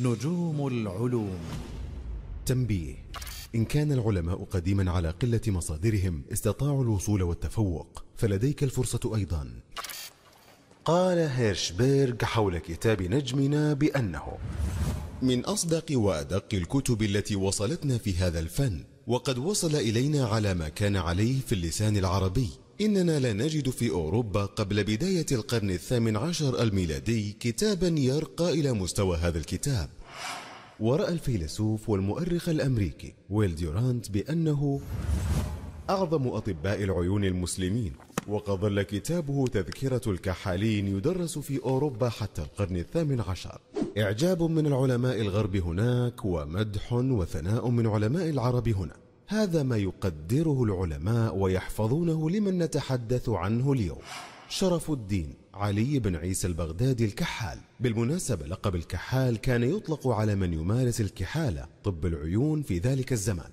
نجوم العلوم تنبيه إن كان العلماء قديما على قلة مصادرهم استطاعوا الوصول والتفوق فلديك الفرصة أيضا قال هيرشبيرغ حول كتاب نجمنا بأنه من أصدق وأدق الكتب التي وصلتنا في هذا الفن وقد وصل إلينا على ما كان عليه في اللسان العربي إننا لا نجد في أوروبا قبل بداية القرن الثامن عشر الميلادي كتابا يرقى إلى مستوى هذا الكتاب ورأى الفيلسوف والمؤرخ الأمريكي ويل ديورانت بأنه أعظم أطباء العيون المسلمين وقد ظل كتابه تذكرة الكحالين يدرس في أوروبا حتى القرن الثامن عشر إعجاب من العلماء الغرب هناك ومدح وثناء من علماء العرب هناك هذا ما يقدره العلماء ويحفظونه لمن نتحدث عنه اليوم شرف الدين علي بن عيسى البغدادي الكحال بالمناسبة لقب الكحال كان يطلق على من يمارس الكحالة طب العيون في ذلك الزمان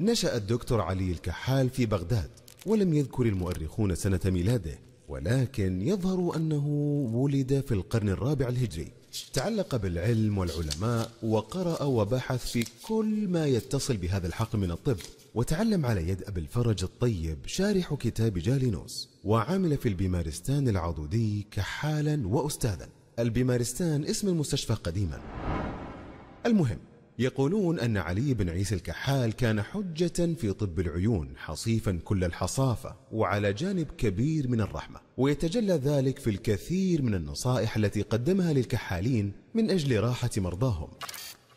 نشأ الدكتور علي الكحال في بغداد ولم يذكر المؤرخون سنة ميلاده ولكن يظهر أنه ولد في القرن الرابع الهجري تعلق بالعلم والعلماء وقرأ وبحث في كل ما يتصل بهذا الحقل من الطب وتعلم على يد أبي الفرج الطيب شارح كتاب جالينوس وعمل في البيمارستان العضدي كحالا وأستاذا البيمارستان اسم المستشفى قديما المهم يقولون أن علي بن عيسى الكحال كان حجة في طب العيون حصيفا كل الحصافة وعلى جانب كبير من الرحمة ويتجلى ذلك في الكثير من النصائح التي قدمها للكحالين من أجل راحة مرضاهم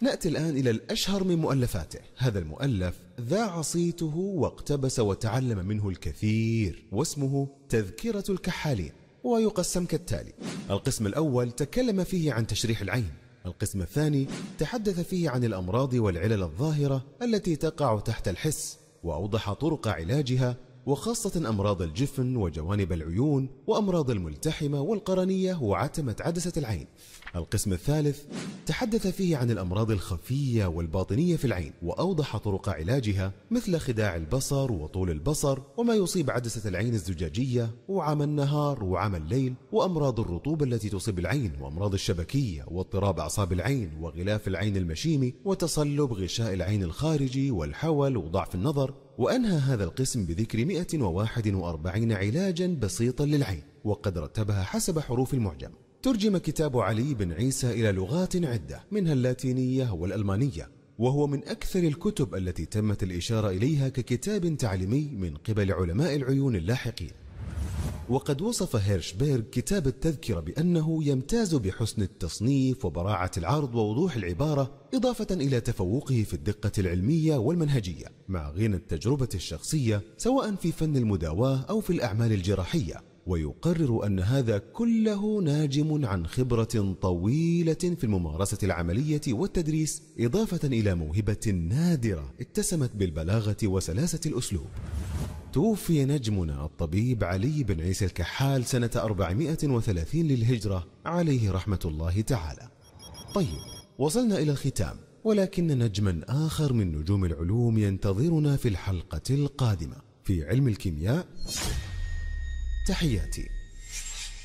نأتي الآن إلى الأشهر من مؤلفاته هذا المؤلف ذاع صيته واقتبس وتعلم منه الكثير واسمه تذكرة الكحالين ويقسم كالتالي القسم الأول تكلم فيه عن تشريح العين القسم الثاني تحدث فيه عن الأمراض والعلل الظاهرة التي تقع تحت الحس وأوضح طرق علاجها وخاصة أمراض الجفن وجوانب العيون وأمراض الملتحمة والقرنية وعتمة عدسة العين القسم الثالث تحدث فيه عن الأمراض الخفية والباطنية في العين وأوضح طرق علاجها مثل خداع البصر وطول البصر وما يصيب عدسة العين الزجاجية وعمى النهار وعمى الليل وأمراض الرطوبة التي تصيب العين وأمراض الشبكية واضطراب أعصاب العين وغلاف العين المشيمي وتصلب غشاء العين الخارجي والحول وضعف النظر وأنهى هذا القسم بذكر 141 علاجا بسيطا للعين وقد رتبها حسب حروف المعجم ترجم كتاب علي بن عيسى إلى لغات عدة منها اللاتينية والألمانية وهو من أكثر الكتب التي تمت الإشارة إليها ككتاب تعليمي من قبل علماء العيون اللاحقين وقد وصف هيرشبيرغ كتاب التذكرة بأنه يمتاز بحسن التصنيف وبراعة العرض ووضوح العبارة إضافة إلى تفوقه في الدقة العلمية والمنهجية مع غنى التجربة الشخصية سواء في فن المداواة أو في الأعمال الجراحية ويقرر أن هذا كله ناجم عن خبرة طويلة في الممارسة العملية والتدريس إضافة إلى موهبة نادرة اتسمت بالبلاغة وسلاسة الأسلوب توفي نجمنا الطبيب علي بن عيسى الكحال سنة 430 للهجرة عليه رحمة الله تعالى طيب وصلنا إلى الختام ولكن نجما آخر من نجوم العلوم ينتظرنا في الحلقة القادمة في علم الكيمياء تحياتي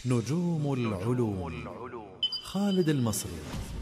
نجوم العلوم خالد المصري